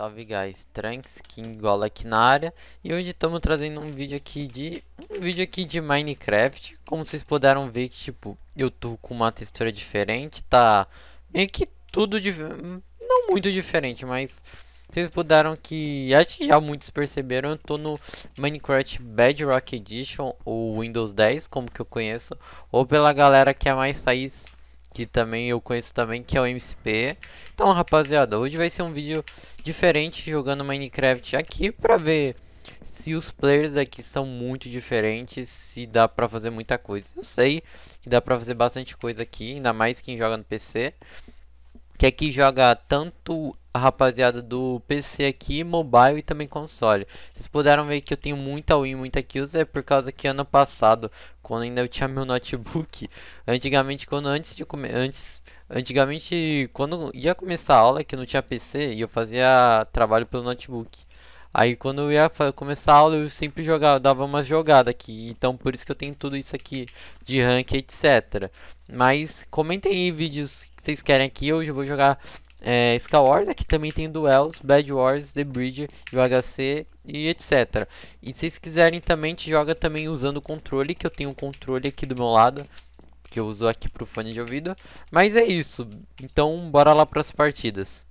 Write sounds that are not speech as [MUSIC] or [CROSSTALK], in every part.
Salve guys, Trunks, King Gola aqui na área E hoje estamos trazendo um vídeo aqui de Um vídeo aqui de Minecraft Como vocês puderam ver que tipo Eu tô com uma textura diferente Tá meio que tudo de, Não muito diferente, mas Vocês puderam que, acho que já muitos perceberam Eu tô no Minecraft Bedrock Edition Ou Windows 10, como que eu conheço Ou pela galera que é mais raiz que também eu conheço também, que é o MCP. Então, rapaziada, hoje vai ser um vídeo diferente jogando Minecraft aqui pra ver se os players daqui são muito diferentes, se dá pra fazer muita coisa. Eu sei que dá pra fazer bastante coisa aqui, ainda mais quem joga no PC. Que aqui joga tanto a rapaziada do PC aqui, mobile e também console. Vocês puderam ver que eu tenho muita win, muita kills, é por causa que ano passado, quando ainda eu tinha meu [LAUGHS] notebook, antigamente quando antes de antes antigamente quando ia começar a aula que não tinha PC e eu fazia trabalho pelo notebook. Aí quando eu ia começar a aula eu sempre jogava, eu dava uma jogada aqui, então por isso que eu tenho tudo isso aqui de rank, etc. Mas comentem aí vídeos que vocês querem aqui, hoje eu vou jogar é, Skull Wars, aqui é também tem Duels, Bad Wars, The Bridge, de HC e etc. E se vocês quiserem também, te joga também usando o controle, que eu tenho o um controle aqui do meu lado, que eu uso aqui pro fone de ouvido. Mas é isso, então bora lá para as partidas.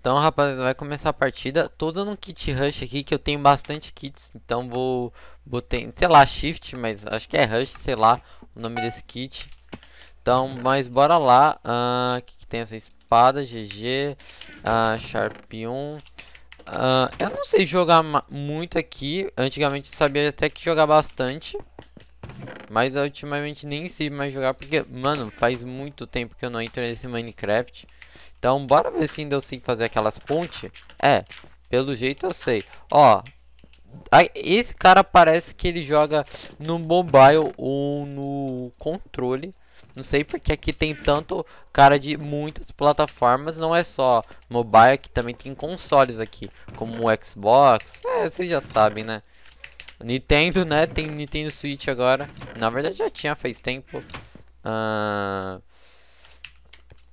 Então, rapaziada, vai começar a partida. Tô usando um kit rush aqui, que eu tenho bastante kits. Então, vou... botar, sei lá, shift, mas acho que é rush, sei lá o nome desse kit. Então, mas bora lá. Ah, o uh, que, que tem essa espécie? espada, GG, uh, ah, Sharp 1. Ah, eu não sei jogar muito aqui, antigamente sabia até que jogar bastante. Mas ultimamente nem sei mais jogar porque, mano, faz muito tempo que eu não entro nesse Minecraft. Então bora ver se ainda eu sei fazer aquelas pontes. É, pelo jeito eu sei. Ó, esse cara parece que ele joga no mobile ou no controle. Não sei porque aqui tem tanto cara de muitas plataformas, não é só mobile, que também tem consoles aqui, como o Xbox, é, vocês já sabem, né? Nintendo, né? Tem Nintendo Switch agora. Na verdade já tinha faz tempo. Uh...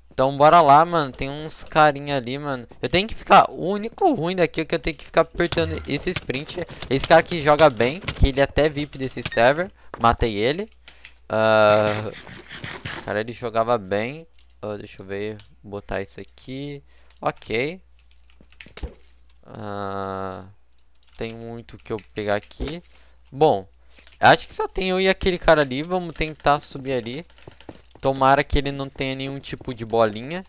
Então bora lá, mano. Tem uns carinha ali, mano. Eu tenho que ficar... O único ruim daqui é que eu tenho que ficar apertando esse sprint. Esse cara que joga bem, que ele é até VIP desse server. Matei ele. Uh, cara, ele jogava bem. Uh, deixa eu ver, botar isso aqui. Ok. Uh, tem muito que eu pegar aqui. Bom, acho que só tem eu e aquele cara ali. Vamos tentar subir ali. Tomara que ele não tenha nenhum tipo de bolinha.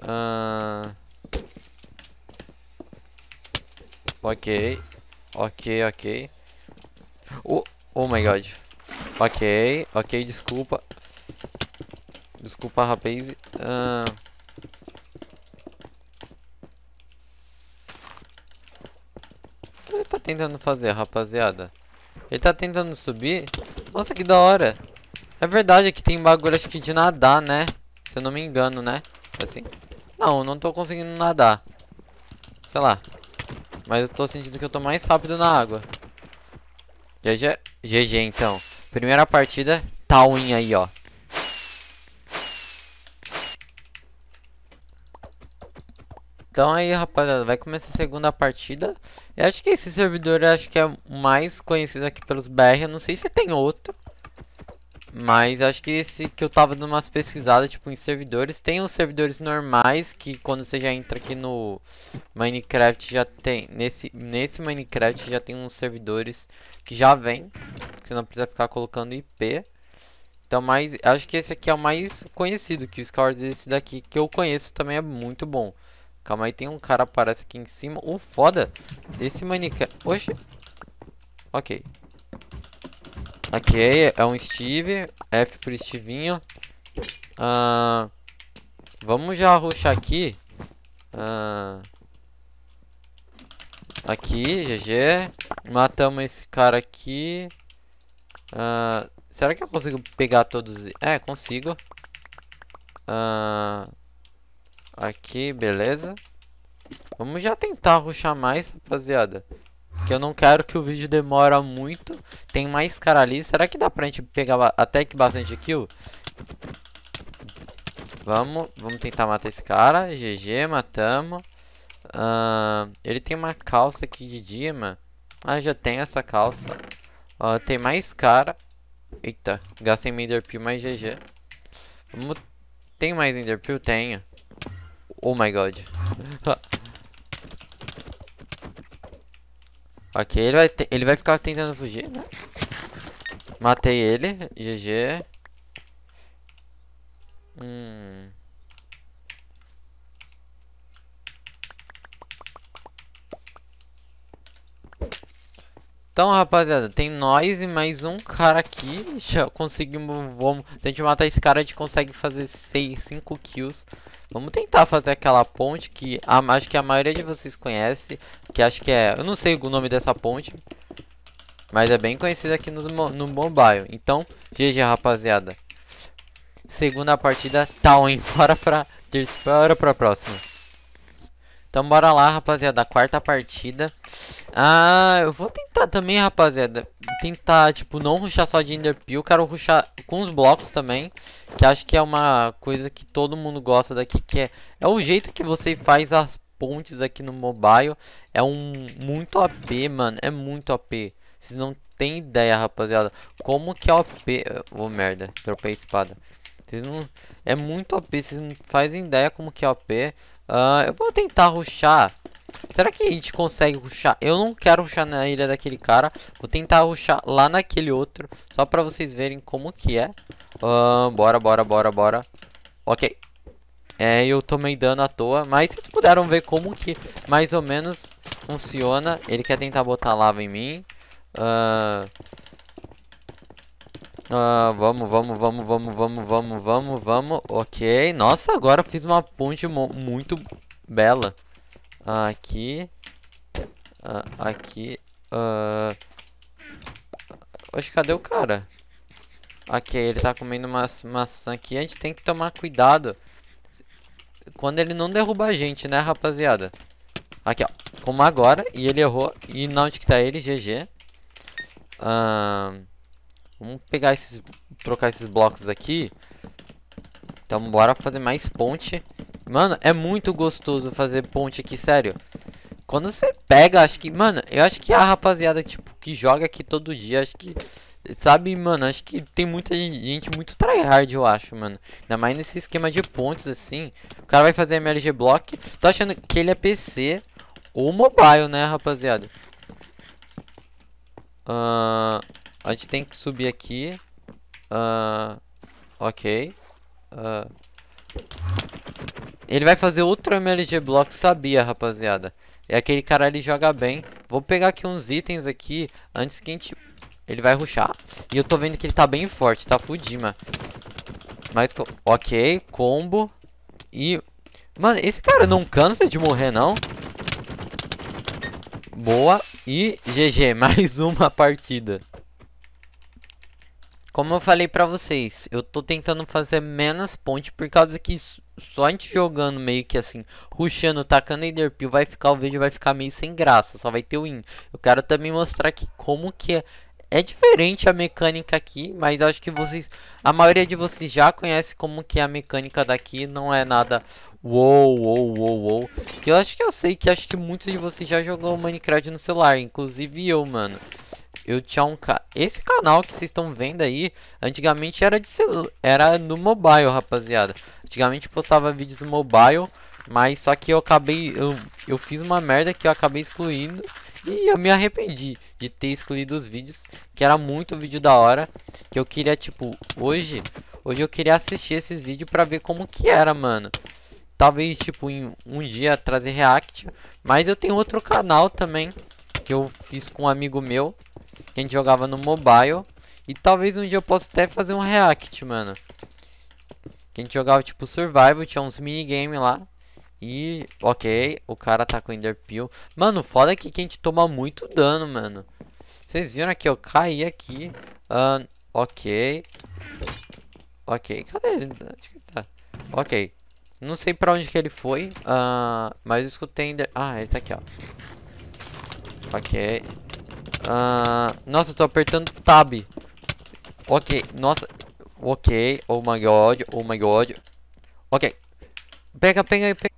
Uh... Ok. Ok, ok. Oh, oh my god. Ok, ok, desculpa. Desculpa, rapaz. Ah... O que ele tá tentando fazer, rapaziada? Ele tá tentando subir? Nossa, que da hora. É verdade que tem bagulho, acho que de nadar, né? Se eu não me engano, né? Assim. Não, não tô conseguindo nadar. Sei lá. Mas eu tô sentindo que eu tô mais rápido na água. GG, GG então. Primeira partida, tá win aí, ó. Então aí, rapaziada, vai começar a segunda partida. Eu acho que esse servidor acho que é mais conhecido aqui pelos BR. Eu não sei se tem outro. Mas acho que esse que eu tava dando umas pesquisadas, tipo, em servidores. Tem os servidores normais, que quando você já entra aqui no Minecraft, já tem... Nesse, nesse Minecraft já tem uns servidores que já vem. Que você não precisa ficar colocando IP. Então, mas acho que esse aqui é o mais conhecido, que o score desse daqui que eu conheço também é muito bom. Calma aí, tem um cara aparece aqui em cima. O foda desse Minecraft... Oxi. Ok. Ok, é um Steve. F pro Stevinho. Ah, vamos já ruxar aqui. Ah, aqui, GG. Matamos esse cara aqui. Ah, será que eu consigo pegar todos? É, consigo. aqui, beleza. Vamos já tentar ruxar mais, rapaziada. Que eu não quero que o vídeo demora muito. Tem mais cara ali. Será que dá pra gente pegar até que bastante kill? Vamos, vamos tentar matar esse cara. GG, matamos. Uh, ele tem uma calça aqui de Dima. Ah, já tem essa calça. Uh, tem mais cara. Eita, gastei minha Enderpeel, mais GG. Vamos... Tem mais Enderpeel? Tenho. Oh my god. [LAUGHS] Ok, ele vai, ele vai ficar tentando fugir, né? Matei ele, GG. Hum... Então, rapaziada, tem nós e mais um cara aqui. Já conseguimos. Vamos, se a gente matar esse cara, a gente consegue fazer seis 5 kills. Vamos tentar fazer aquela ponte que a, acho que a maioria de vocês conhece. Que acho que é. Eu não sei o nome dessa ponte. Mas é bem conhecida aqui no, no mobile. Então, GG, rapaziada. Segunda partida, tal, tá hein? [LAUGHS] Bora pra. Bora pra próxima. Então, bora lá, rapaziada. Quarta partida. Ah, eu vou tentar também, rapaziada. Tentar, tipo, não ruxar só de Enderpeel. Quero ruxar com os blocos também. Que acho que é uma coisa que todo mundo gosta daqui. Que é, é o jeito que você faz as pontes aqui no mobile. É um muito AP, mano. É muito AP. Vocês não tem ideia, rapaziada. Como que é OP... Ô, oh, merda. tropei a espada. Vocês não... É muito OP. Vocês não fazem ideia como que é OP. Uh, ah, eu vou tentar ruxar Será que a gente consegue ruxar? Eu não quero ruxar na ilha daquele cara. Vou tentar ruxar lá naquele outro. Só pra vocês verem como que é. Uh, bora, bora, bora, bora. Ok. É, eu tomei dano à toa. Mas vocês puderam ver como que mais ou menos funciona. Ele quer tentar botar lava em mim. Uh... Uh, vamos, vamos, vamos, vamos, vamos, vamos, vamos, vamos. Ok. Nossa, agora eu fiz uma ponte muito bela. Aqui. Ah, aqui. Uh... Ah. que cadê o cara? Aqui, ele tá comendo uma maçã aqui. A gente tem que tomar cuidado. Quando ele não derruba a gente, né, rapaziada? Aqui, ó. Como agora. E ele errou. E na onde que tá ele? GG. Uh... Ah, vamos pegar esses... Trocar esses blocos aqui. Então, bora fazer mais ponte. Mano, é muito gostoso fazer ponte aqui, sério. Quando você pega, acho que... Mano, eu acho que a rapaziada, tipo, que joga aqui todo dia, acho que... Sabe, mano, acho que tem muita gente muito tryhard, eu acho, mano. Ainda mais nesse esquema de pontes, assim. O cara vai fazer MLG Block. Tô achando que ele é PC ou mobile, né, rapaziada? Uh, a gente tem que subir aqui. Uh, ok. Uh, ele vai fazer outro MLG Block, sabia, rapaziada. É aquele cara, ele joga bem. Vou pegar aqui uns itens aqui, antes que a gente... Ele vai ruxar. E eu tô vendo que ele tá bem forte, tá Fudima. Mas, ok, combo. E... Mano, esse cara não cansa de morrer, não? Boa. E GG, [LAUGHS] mais uma partida. Como eu falei pra vocês, eu tô tentando fazer menos ponte por causa que só a gente jogando meio que assim, ruxando, tacando Ender vai ficar o vídeo vai ficar meio sem graça, só vai ter o win. Eu quero também mostrar que como que é é diferente a mecânica aqui, mas acho que vocês, a maioria de vocês já conhece como que é a mecânica daqui, não é nada uou, uou, uou, uou. Que eu acho que eu sei que acho que muitos de vocês já jogou Minecraft no celular, inclusive eu, mano. Eu tinha um ca... esse canal que vocês estão vendo aí, antigamente era de celu... era no mobile, rapaziada. Antigamente postava vídeos mobile, mas só que eu acabei, eu, eu fiz uma merda que eu acabei excluindo e eu me arrependi de ter excluído os vídeos, que era muito vídeo da hora, que eu queria, tipo, hoje, hoje eu queria assistir esses vídeos pra ver como que era, mano. Talvez, tipo, em um dia trazer react, mas eu tenho outro canal também, que eu fiz com um amigo meu, que a gente jogava no mobile, e talvez um dia eu possa até fazer um react, mano. Que a gente jogava tipo survival, tinha uns minigame lá. E, ok, o cara tá com enderpeel. Mano, foda é que a gente toma muito dano, mano. Vocês viram aqui, eu caí aqui. Um, ok. Ok, cadê ele? Onde que tá? Ok. Não sei pra onde que ele foi. Uh, mas eu escutei ender... Ah, ele tá aqui, ó. Ok. Uh, nossa, eu tô apertando tab. Ok, nossa, Ok, oh my god, oh my god. Ok. Pega, pega, pega.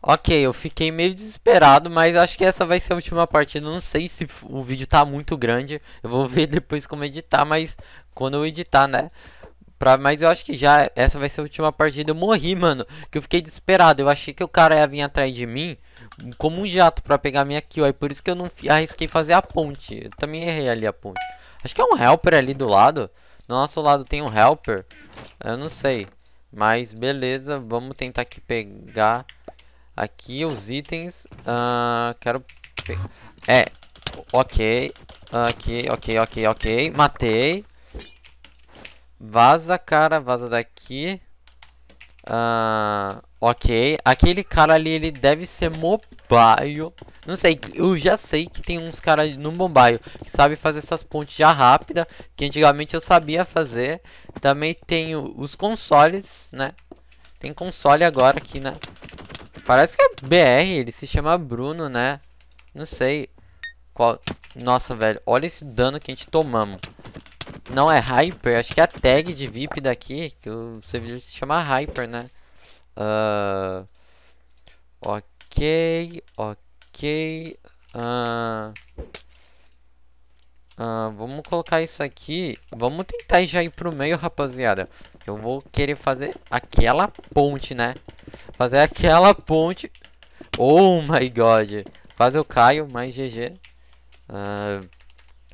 Ok, eu fiquei meio desesperado, mas acho que essa vai ser a última partida. Não sei se o vídeo tá muito grande. Eu vou ver [LAUGHS] depois como editar, mas quando eu editar, né? Pra, mas eu acho que já essa vai ser a última partida. Eu morri, mano. Que eu fiquei desesperado. Eu achei que o cara ia vir atrás de mim como um jato pra pegar minha kill. Aí por isso que eu não arrisquei fazer a ponte. Eu também errei ali a ponte. Acho que é um helper ali do lado. No nosso lado tem um helper. Eu não sei. Mas beleza, vamos tentar aqui pegar aqui os itens. Uh, quero... É, ok. Ok, ok, ok, ok. Matei. Vaza, cara. Vaza daqui. Uh, ok. Aquele cara ali, ele deve ser mop. Bombaio. Não sei, eu já sei que tem uns caras no Bombaio que sabe fazer essas pontes já rápida, que antigamente eu sabia fazer. Também tem os consoles, né? Tem console agora aqui, né? Parece que é BR, ele se chama Bruno, né? Não sei qual... Nossa, velho, olha esse dano que a gente tomamos. Não é Hyper, acho que é a tag de VIP daqui, que o servidor se chama Hyper, né? Uh... Ah, ok. Ok, ok. Uh, uh, vamos colocar isso aqui. Vamos tentar já ir pro meio, rapaziada. Eu vou querer fazer aquela ponte, né? Fazer aquela ponte. Oh my god. Quase eu caio, mais GG. Uh, ah,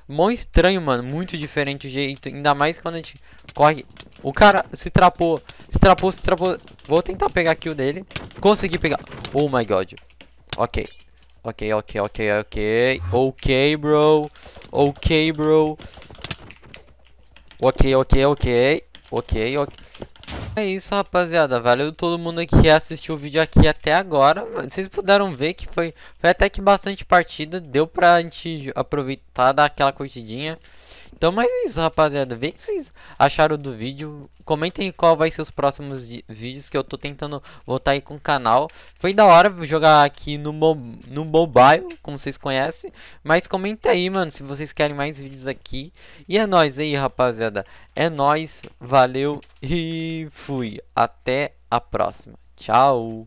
mó estranho, mano. Muito diferente o jeito. Ainda mais quando a gente corre. O cara se trapou. Se trapou, se trapou. Vou tentar pegar aqui o dele. Consegui pegar. Oh my god. Ok. Ok, ok, ok, ok. Ok, bro. Ok, bro. Ok, ok, ok. Ok, ok. É isso, rapaziada. Valeu todo mundo que assistiu o vídeo aqui até agora. Vocês puderam ver que foi, foi até que bastante partida. Deu pra gente aproveitar daquela curtidinha. Então, mas é isso, rapaziada. Vê o que vocês acharam do vídeo. Comentem qual vai ser os próximos vídeos que eu tô tentando voltar aí com o canal. Foi da hora jogar aqui no, mo no mobile, como vocês conhecem. Mas comenta aí, mano, se vocês querem mais vídeos aqui. E é nóis aí, rapaziada. É nóis, valeu e fui. Até a próxima. Tchau.